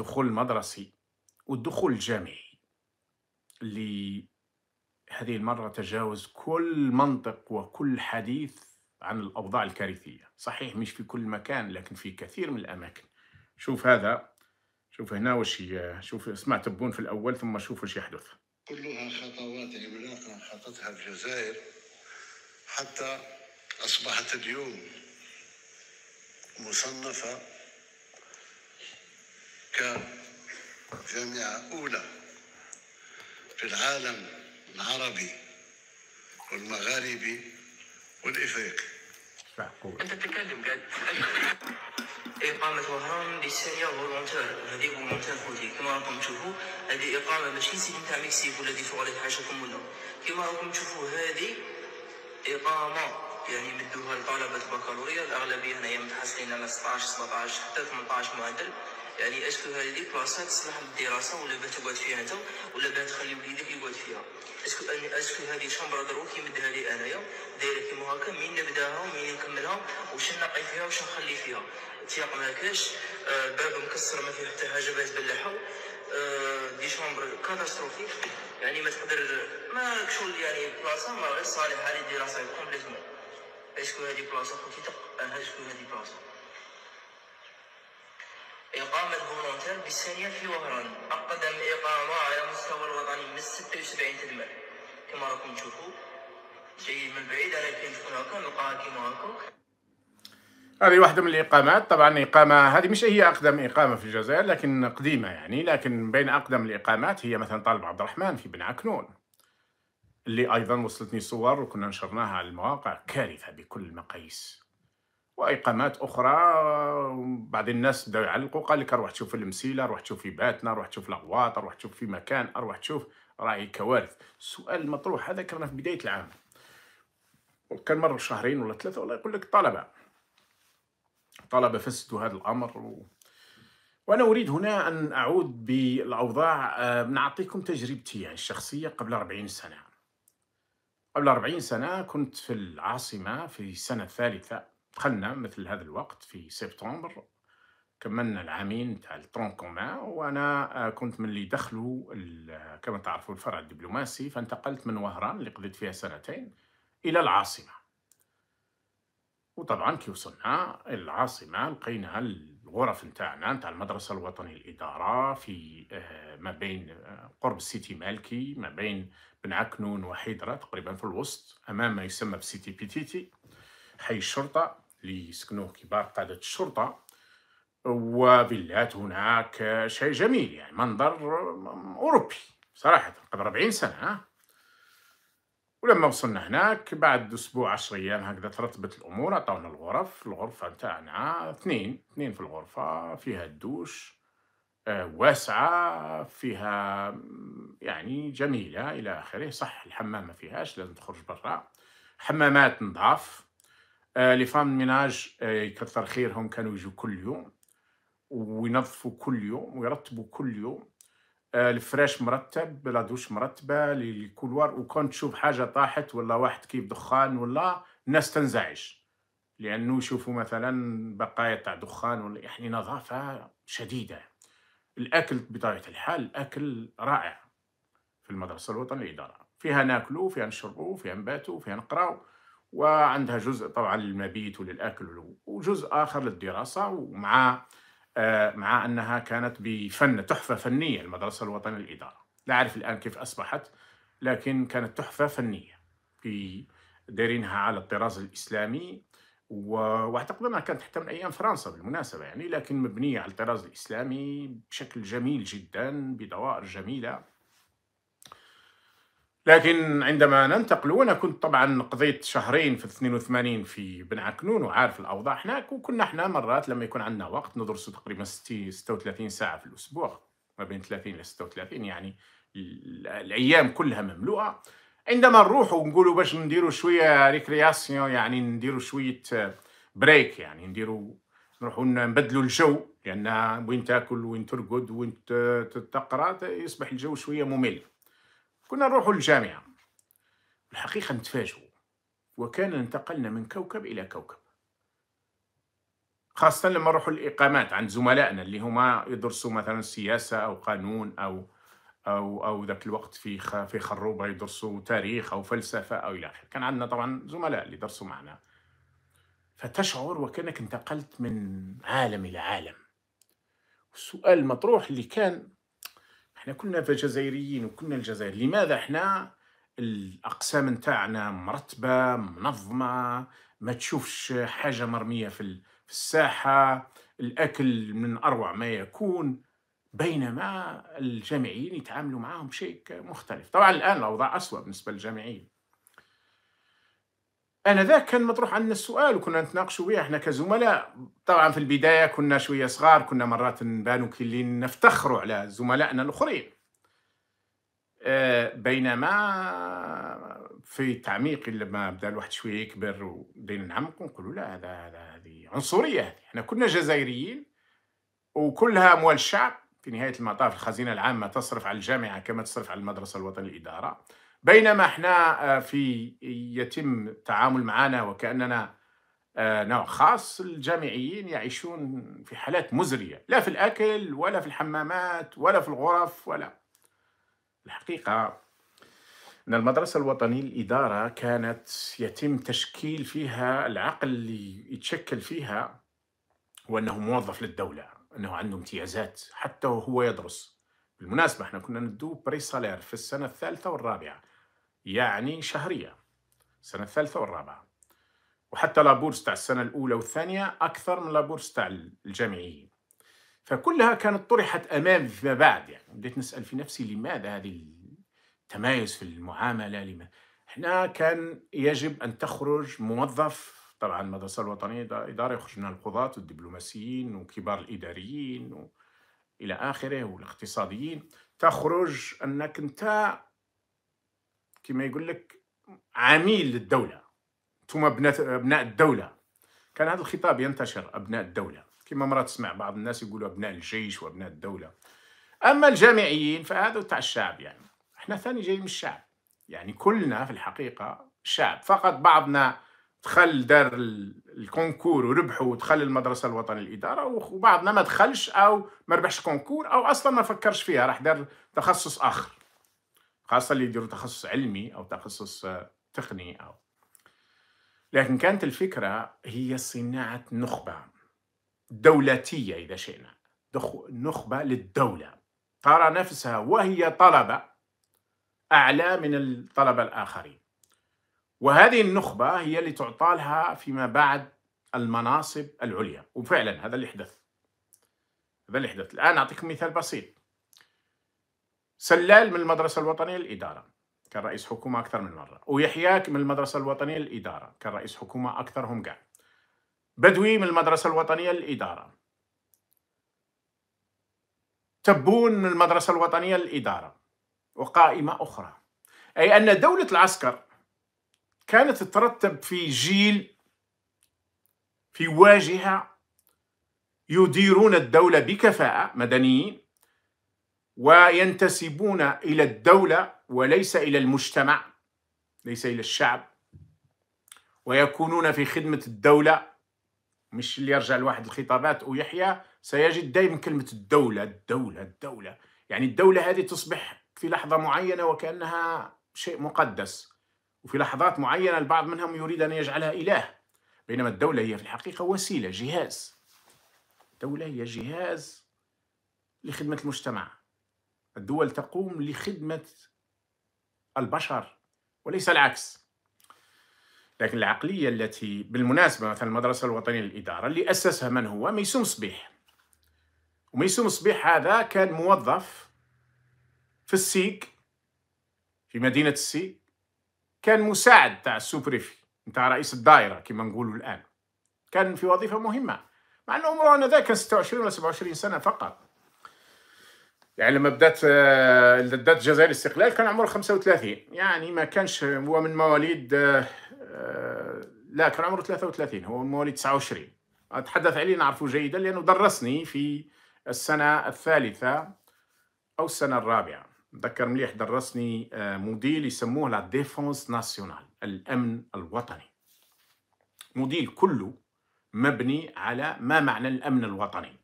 الدخول المدرسي والدخول الجامعي اللي هذه المرة تجاوز كل منطق وكل حديث عن الأوضاع الكارثية صحيح مش في كل مكان لكن في كثير من الأماكن شوف هذا شوف هنا وش شوف اسمع تبون في الأول ثم شوف وش يحدث كلها خطوات عملاقة خطتها الجزائر حتى أصبحت اليوم مصنفة كجامعة أولى في العالم العربي والمغاربي والإفريقي أنت تتكلم جد إقامة وهران للسريع فولونتير هذه فولونتير خوتي كما راكم تشوفوا هذه إقامة ماشي سيتي تاع مكسيك ولا دي شغل حاشاكم منه كما راكم تشوفوا هذه إقامة يعني مدوها لطلبة البكالوريا الأغلبية هنايا متحصلين على 16 17 حتى 18 معدل يعني اسكو اش ليك بلاصه تصلح للدراسه ولا باه تقعد فيها انت ولا باه تخلي وليدك يقعد فيها اسكو اسكو هذه شامبرا دروك يمدها لي انايا دايره كيما هكا مين نبداها ومين نكملها واش نقي فيها واش نخلي فيها تياق ما كاش آه باب مكسر ما فيه حتى حاجه باش تبلعها آه دي شامبر كاتاستروفي يعني ما تقدر ما كشول يعني بلاصه ما غير صالحه للدراسه كومبليتمون اسكو هذه بلاصه خوتي تق اسكو اشكو هذه بلاصه إقامة بومنتير بالثانية في وهران أقدم إقامة على مستوى الوطني من 76 تدمر كما راكم تشوفوا جاي من بعيد أنا كنت هناك نلقاها كما هاكم هذه واحدة من الإقامات طبعا إقامة هذه مش هي أقدم إقامة في الجزائر لكن قديمة يعني لكن بين أقدم الإقامات هي مثلا طالب عبد الرحمن في بن عكنون اللي أيضا وصلتني صور وكنا نشرناها على المواقع كارثة بكل المقاييس واقامات اخرى بعض الناس بداو يعلقوا قال لك روح تشوف المسيله روح تشوف في باتنا روح تشوف الاغواط روح تشوف في مكان روح تشوف راهي كوارث السؤال المطروح هذا كان في بدايه العام كان مر شهرين ولا ثلاثه ولا يقول لك الطلبه الطلبه فسدوا هذا الامر و... وانا اريد هنا ان اعود بالاوضاع آه، نعطيكم تجربتي يعني الشخصيه قبل 40 سنه قبل 40 سنه كنت في العاصمه في السنه الثالثه دخلنا مثل هذا الوقت في سبتمبر كملنا العامين تاع الترون كومان وانا آه، كنت من اللي دخلوا آه، كما تعرفوا الفرع الدبلوماسي فانتقلت من وهران اللي قضيت فيها سنتين الى العاصمه وطبعا كي وصلنا العاصمه لقينا الغرف نتاعنا نتاع المدرسه الوطنيه للاداره في آه، ما بين قرب سيتي مالكي ما بين بن عكنون وحيدره تقريبا في الوسط امام ما يسمى بسيتي بيتيتي حي الشرطه اللي يسكنوه كبار قادة الشرطة وفيلات هناك شيء جميل يعني منظر أوروبي صراحة قبل 40 سنة ولما وصلنا هناك بعد أسبوع عشر أيام هكذا ترتبت الأمور عطاونا الغرف الغرفة نتاعنا اثنين اثنين في الغرفة فيها الدوش آه، واسعة فيها يعني جميلة إلى آخره صح الحمام ما فيهاش لازم تخرج برا حمامات نظاف آه، لي فام ميناج آه، يكثر خيرهم كانوا يجوا كل يوم وينظفوا كل يوم ويرتبوا كل يوم آه، الفريش مرتب بلا دوش مرتبه للكولوار وكون تشوف حاجه طاحت ولا واحد كيف دخان ولا الناس تنزعج لانه يشوفوا مثلا بقايا تاع دخان ولا يعني نظافه شديده الاكل بطبيعه الحال الاكل رائع في المدرسه الوطنيه الاداره فيها ناكلوا فيها نشربوا فيها نباتوا فيها نقراو وعندها جزء طبعا للمبيت وللاكل وجزء اخر للدراسه ومع آه، مع انها كانت بفن تحفه فنيه المدرسه الوطنيه للاداره لا اعرف الان كيف اصبحت لكن كانت تحفه فنيه في دارينها على الطراز الاسلامي واعتقد انها كانت حتى من ايام فرنسا بالمناسبه يعني لكن مبنيه على الطراز الاسلامي بشكل جميل جدا بدوائر جميله لكن عندما ننتقل وانا كنت طبعا قضيت شهرين في 82 في بن عكنون وعارف الاوضاع هناك وكنا احنا مرات لما يكون عندنا وقت ندرس تقريبا 36 ساعه في الاسبوع ما بين 30 ل 36 يعني الايام كلها مملوءه عندما نروح ونقولوا باش نديروا شويه ريكرياسيون يعني نديروا شويه بريك يعني نديروا نروحوا نبدلوا الجو لان وين تاكل وين ترقد وين تقرا يصبح الجو شويه ممل كنا نروح للجامعة الحقيقة نتفاجئ وكان انتقلنا من كوكب إلى كوكب خاصة لما نروحوا للإقامات عند زملائنا اللي هما يدرسوا مثلا سياسة أو قانون أو أو أو ذاك الوقت في في خروبة يدرسوا تاريخ أو فلسفة أو إلى آخره كان عندنا طبعا زملاء اللي درسوا معنا فتشعر وكأنك انتقلت من عالم إلى عالم السؤال المطروح اللي كان احنا كنا فجزائريين وكنا الجزائر لماذا احنا الاقسام نتاعنا مرتبه منظمه ما تشوفش حاجه مرميه في الساحه الاكل من اروع ما يكون بينما الجامعيين يتعاملوا معهم بشيء مختلف طبعا الان الاوضاع اسوا بالنسبه للجامعيين انذاك كان مطروح عندنا السؤال وكنا نتناقشوا به احنا كزملاء طبعا في البدايه كنا شويه صغار كنا مرات نبانو كي نفتخروا على زملائنا الاخرين آه، بينما في تعميق لما بدا الواحد شويه يكبر وبدينا نعمق نقولوا لا هذا هذه عنصريه احنا كنا جزائريين وكلها اموال الشعب في نهايه المطاف الخزينه العامه تصرف على الجامعه كما تصرف على المدرسه الوطنيه للاداره بينما احنا آه، في يتم التعامل معنا وكأننا آه، نوع خاص الجامعيين يعيشون في حالات مزرية لا في الأكل ولا في الحمامات ولا في الغرف ولا الحقيقة أن المدرسة الوطنية الإدارة كانت يتم تشكيل فيها العقل اللي يتشكل فيها وانه موظف للدولة أنه عنده امتيازات حتى وهو يدرس بالمناسبة احنا كنا ندو بري سالير في السنة الثالثة والرابعة يعني شهرية السنة الثالثة والرابعة وحتى لابورس تاع السنة الأولى والثانية أكثر من لابورس تاع الجامعيين فكلها كانت طرحت امام فيما بعد يعني بديت نسأل في نفسي لماذا هذه التمايز في المعاملة لما هنا كان يجب أن تخرج موظف طبعا المدرسة الوطنية إدارة يخرج منها القضاة والدبلوماسيين وكبار الإداريين و... إلى آخره والاقتصاديين تخرج أنك أنت كما يقول لك عميل للدوله ثم ابناء الدوله كان هذا الخطاب ينتشر ابناء الدوله كما مرات تسمع بعض الناس يقولوا ابناء الجيش وابناء الدوله اما الجامعيين فهذا تاع الشعب يعني احنا ثاني جايين من الشعب يعني كلنا في الحقيقه شعب فقط بعضنا دخل دار الكونكور وربحوا ودخل المدرسه الوطنيه للاداره وبعضنا ما دخلش او ما ربحش كونكور او اصلا ما فكرش فيها راح دار تخصص اخر خاصة اللي يديروا تخصص علمي أو تخصص آه، تقني أو لكن كانت الفكرة هي صناعة نخبة دولتية إذا شئنا نخبة للدولة ترى نفسها وهي طلبة أعلى من الطلبة الآخرين وهذه النخبة هي اللي تعطى لها فيما بعد المناصب العليا وفعلا هذا اللي حدث هذا اللي حدث الآن أعطيكم مثال بسيط سلال من المدرسة الوطنية للإدارة كان رئيس حكومة أكثر من مرة ويحياك من المدرسة الوطنية للإدارة كان رئيس حكومة أكثرهم قال بدوي من المدرسة الوطنية للإدارة تبون من المدرسة الوطنية للإدارة وقائمة أخرى أي أن دولة العسكر كانت ترتب في جيل في واجهة يديرون الدولة بكفاءة مدنيين وينتسبون إلى الدولة وليس إلى المجتمع ليس إلى الشعب ويكونون في خدمة الدولة مش اللي يرجع لواحد الخطابات ويحيى سيجد دائما كلمة الدولة الدولة الدولة يعني الدولة هذه تصبح في لحظة معينة وكأنها شيء مقدس وفي لحظات معينة البعض منهم يريد أن يجعلها إله بينما الدولة هي في الحقيقة وسيلة جهاز الدولة هي جهاز لخدمة المجتمع الدول تقوم لخدمة البشر وليس العكس لكن العقلية التي بالمناسبة مثلا المدرسة الوطنية للإدارة اللي أسسها من هو ميسوم صبيح وميسوم صبيح هذا كان موظف في السيك في مدينة السيك كان مساعد تاع السوبريفي تاع رئيس الدائرة كما نقولوا الآن كان في وظيفة مهمة مع أنه عمره أنا ذاك كان 26 ولا 27 سنة فقط يعني لما بدات آه، بدات الجزائر الاستقلال كان عمره 35 يعني ما كانش هو من مواليد آه، آه، لا كان عمره 33 هو من مواليد 29 اتحدث عليه نعرفه جيدا لانه درسني في السنه الثالثه او السنه الرابعه ذكر مليح درسني موديل يسموه لا ديفونس ناسيونال الامن الوطني موديل كله مبني على ما معنى الامن الوطني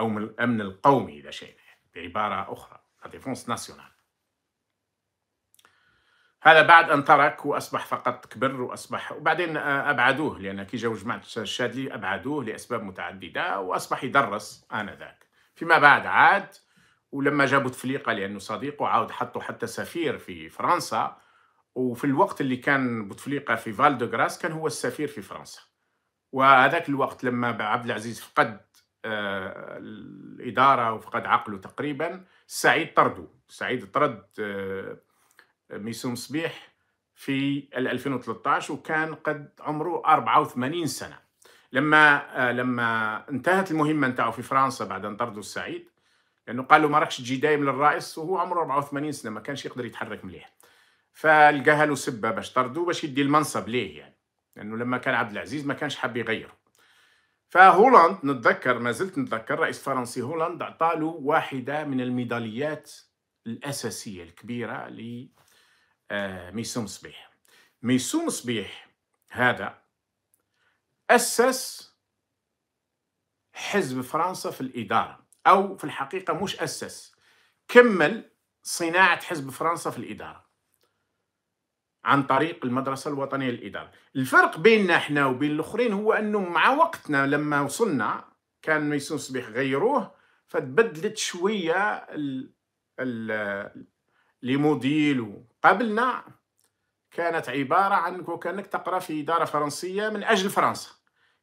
او من الامن القومي اذا شئنا بعبارة أخرى لا ديفونس ناسيونال هذا بعد أن ترك وأصبح فقط كبر وأصبح وبعدين آه، أبعدوه لأن كي جاو جماعة الشادلي أبعدوه لأسباب متعددة وأصبح يدرس آنذاك فيما بعد عاد ولما جابوا تفليقة لأنه صديقه عاود حطوا حتى سفير في فرنسا وفي الوقت اللي كان بوتفليقة في فالدوغراس كان هو السفير في فرنسا وهذاك الوقت لما عبد العزيز فقد الإدارة وفقد عقله تقريبا سعيد طرده سعيد طرد آه، ميسوم صبيح في 2013 وكان قد عمره 84 سنة لما آه، لما انتهت المهمة نتاعو في فرنسا بعد أن طردوا السعيد لأنه قالوا ما راكش تجي دايم للرئيس وهو عمره 84 سنة ما كانش يقدر يتحرك مليح فلقاها له سبة باش طردوه باش يدي المنصب ليه يعني لأنه لما كان عبد العزيز ما كانش حاب يغيره فهولاند نتذكر ما زلت نتذكر رئيس فرنسي هولاند اعطى له واحده من الميداليات الاساسيه الكبيره ل آه، ميسوم صبيح ميسوم صبيح هذا اسس حزب فرنسا في الاداره او في الحقيقه مش اسس كمل صناعه حزب فرنسا في الاداره عن طريق المدرسة الوطنية للإدارة الفرق بيننا احنا وبين الآخرين هو أنه مع وقتنا لما وصلنا كان ميسون صبيح غيروه فتبدلت شوية الموديل قبلنا كانت عبارة عن كأنك تقرأ في إدارة فرنسية من أجل فرنسا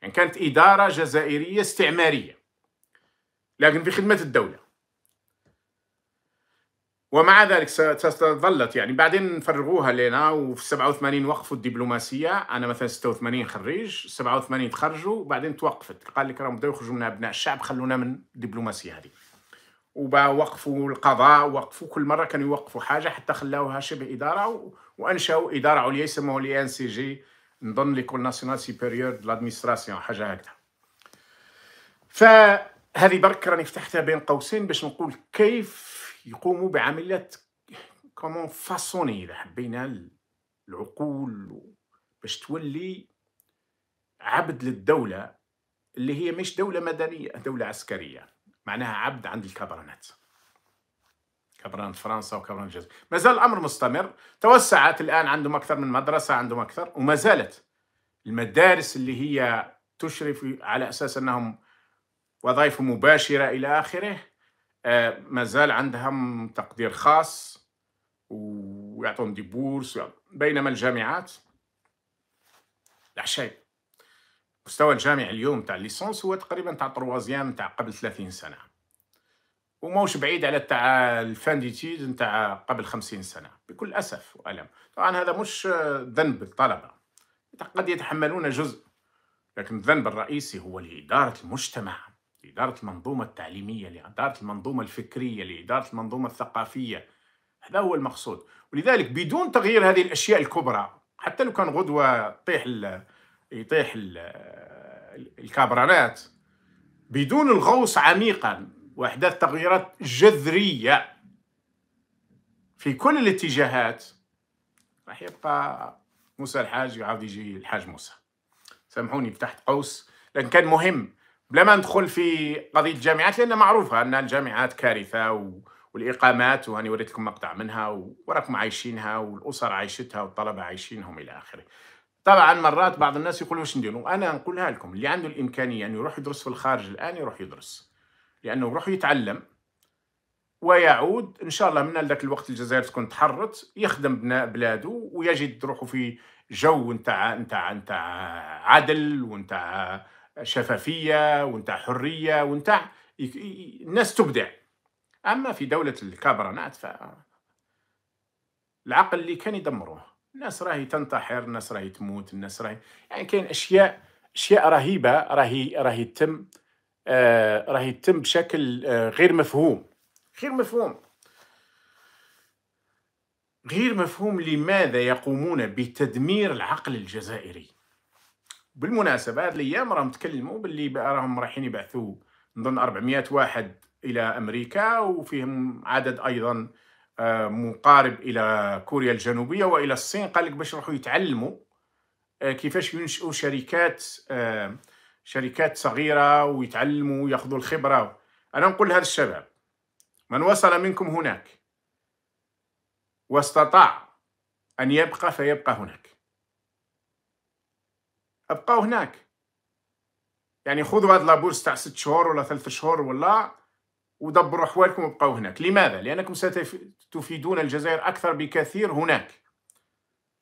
يعني كانت إدارة جزائرية استعمارية لكن في خدمة الدولة ومع ذلك ستظلت يعني بعدين فرغوها لنا وفي 87 وقفوا الدبلوماسيه انا مثلا 86 خريج 87 تخرجوا وبعدين توقفت قال لك راهم بداو يخرجوا من ابناء الشعب خلونا من الدبلوماسيه هذه وقفوا القضاء وقفوا كل مره كانوا يوقفوا حاجه حتى خلاوها شبه اداره وانشاوا اداره عليا يسموها لي ان سي جي نظن ليكول ناسيونال سوبيريور دو لادمينستراسيون حاجه هكذا فهذه برك راني فتحتها بين قوسين باش نقول كيف يقوموا بعمليات كومون فاسوني إذا حبينا العقول باش تولي عبد للدولة اللي هي مش دولة مدنية دولة عسكرية معناها عبد عند الكبرانات كبران فرنسا وكبران الجزائر ما زال الأمر مستمر توسعت الآن عندهم أكثر من مدرسة عندهم أكثر وما زالت المدارس اللي هي تشرف على أساس أنهم وظائف مباشرة إلى آخره آه، ما زال عندهم تقدير خاص ويعطون دي بورس بينما الجامعات لا شيء مستوى الجامعي اليوم تاع الليسونس هو تقريبا تاع تروازيام تاع قبل 30 سنه وموش بعيد على تاع الفانديتيد تاع قبل 50 سنه بكل اسف والم طبعا هذا مش ذنب الطلبه قد يتحملون جزء لكن الذنب الرئيسي هو لاداره المجتمع لإدارة المنظومة التعليمية لإدارة المنظومة الفكرية لإدارة المنظومة الثقافية هذا هو المقصود ولذلك بدون تغيير هذه الأشياء الكبرى حتى لو كان غدوة يطيح الـ يطيح الـ الكابرانات بدون الغوص عميقا وإحداث تغييرات جذرية في كل الاتجاهات راح يبقى موسى الحاج يعاود يجي الحاج موسى سامحوني فتحت قوس لأن كان مهم بلا ما ندخل في قضيه الجامعات لان معروفه ان الجامعات كارثه و... والاقامات وهاني وريت لكم مقطع منها وراكم عايشينها والاسر عايشتها والطلبه عايشينهم الى اخره. طبعا مرات بعض الناس يقولوا واش نديروا؟ انا نقولها لكم اللي عنده الامكانيه أن يروح يدرس في الخارج الان يروح يدرس. لانه يروح يتعلم ويعود ان شاء الله من ذاك الوقت الجزائر تكون تحرت يخدم بناء بلاده ويجد روحه في جو نتاع نتاع نتاع عدل ونتاع شفافيه ونتاع حريه ونتاع الناس تبدع اما في دوله الكابرانات ف العقل اللي كان يدمروه الناس راهي تنتحر الناس راهي تموت الناس راهي يعني كاين اشياء اشياء رهيبه راهي راهي تتم آه راهي تتم بشكل آه غير مفهوم غير مفهوم غير مفهوم لماذا يقومون بتدمير العقل الجزائري بالمناسبه هاد الايام راهم تكلموا باللي راهم رايحين يبعثوا نظن 400 واحد الى امريكا وفيهم عدد ايضا آه، مقارب الى كوريا الجنوبيه والى الصين قال لك باش يروحوا يتعلموا آه، كيفاش ينشئوا شركات آه، شركات صغيره ويتعلموا وياخذوا الخبره انا نقول لهذا الشباب من وصل منكم هناك واستطاع ان يبقى فيبقى هناك ابقوا هناك يعني خذوا هذا لابورس تاع ست شهور ولا ثلاث شهور ولا ودبروا حوالكم وابقوا هناك لماذا؟ لأنكم ستفيدون الجزائر أكثر بكثير هناك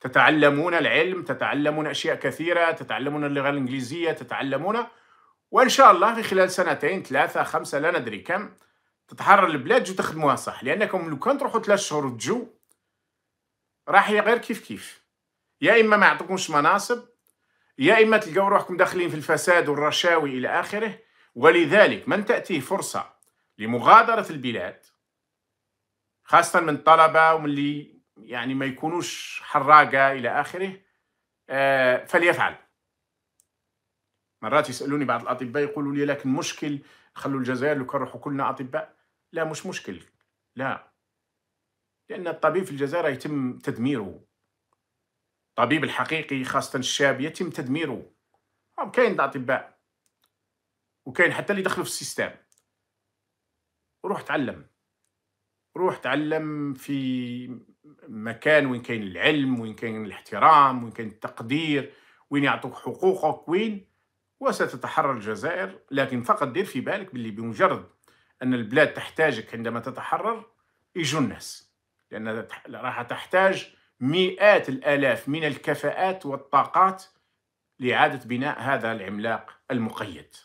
تتعلمون العلم تتعلمون أشياء كثيرة تتعلمون اللغة الإنجليزية تتعلمون وإن شاء الله في خلال سنتين ثلاثة خمسة لا ندري كم تتحرر البلاد وتخدموها صح لأنكم لو كان تروحوا ثلاث شهور وتجو راح غير كيف كيف يا إما ما يعطوكمش مناصب يا إما تلقوا روحكم داخلين في الفساد والرشاوي إلى آخره ولذلك من تأتيه فرصة لمغادرة البلاد خاصة من الطلبة ومن اللي يعني ما يكونوش حراقة إلى آخره آه، فليفعل مرات يسألوني بعض الأطباء يقولوا لي لكن مشكل خلوا الجزائر لو كلنا أطباء لا مش مشكل لا لأن الطبيب في الجزائر يتم تدميره الطبيب الحقيقي خاصة الشاب يتم تدميره كاين أطباء وكاين حتى اللي دخلوا في السيستم روح تعلم روح تعلم في مكان وين كاين العلم وين كاين الاحترام وين كاين التقدير وين يعطوك حقوقك وين وستتحرر الجزائر لكن فقط دير في بالك باللي بمجرد أن البلاد تحتاجك عندما تتحرر يجوا الناس لأن راح تحتاج مئات الآلاف من الكفاءات والطاقات لإعادة بناء هذا العملاق المقيد